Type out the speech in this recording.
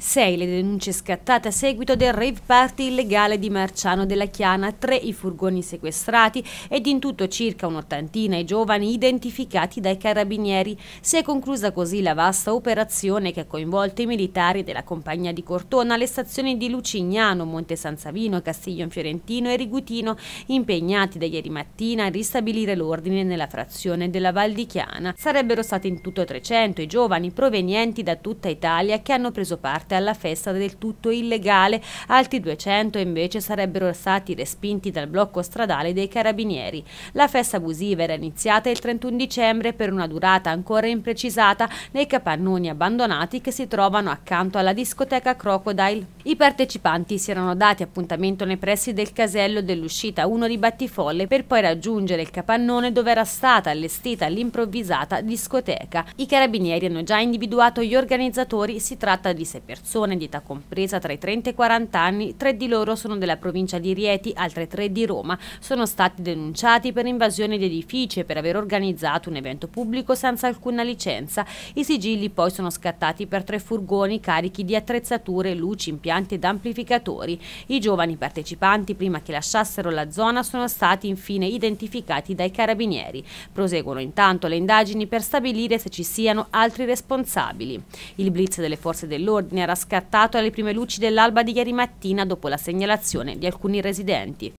6 le denunce scattate a seguito del rave party illegale di Marciano della Chiana, 3 i furgoni sequestrati ed in tutto circa un'ottantina i giovani identificati dai carabinieri. Si è conclusa così la vasta operazione che ha coinvolto i militari della compagnia di Cortona le stazioni di Lucignano, Monte San Savino, Castiglion Fiorentino e Rigutino, impegnati da ieri mattina a ristabilire l'ordine nella frazione della Val di Chiana. Sarebbero stati in tutto 300 i giovani provenienti da tutta Italia che hanno preso parte parte alla festa del tutto illegale, altri 200 invece sarebbero stati respinti dal blocco stradale dei carabinieri. La festa abusiva era iniziata il 31 dicembre per una durata ancora imprecisata nei capannoni abbandonati che si trovano accanto alla discoteca Crocodile. I partecipanti si erano dati appuntamento nei pressi del casello dell'uscita 1 di Battifolle per poi raggiungere il capannone dove era stata allestita l'improvvisata discoteca. I carabinieri hanno già individuato gli organizzatori, si tratta di sei persone persone di età compresa tra i 30 e i 40 anni, tre di loro sono della provincia di Rieti, altre tre di Roma, sono stati denunciati per invasione di edifici e per aver organizzato un evento pubblico senza alcuna licenza. I sigilli poi sono scattati per tre furgoni carichi di attrezzature, luci, impianti ed amplificatori. I giovani partecipanti, prima che lasciassero la zona, sono stati infine identificati dai carabinieri. Proseguono intanto le indagini per stabilire se ci siano altri responsabili. Il blitz delle forze dell'ordine era scattato alle prime luci dell'alba di ieri mattina dopo la segnalazione di alcuni residenti.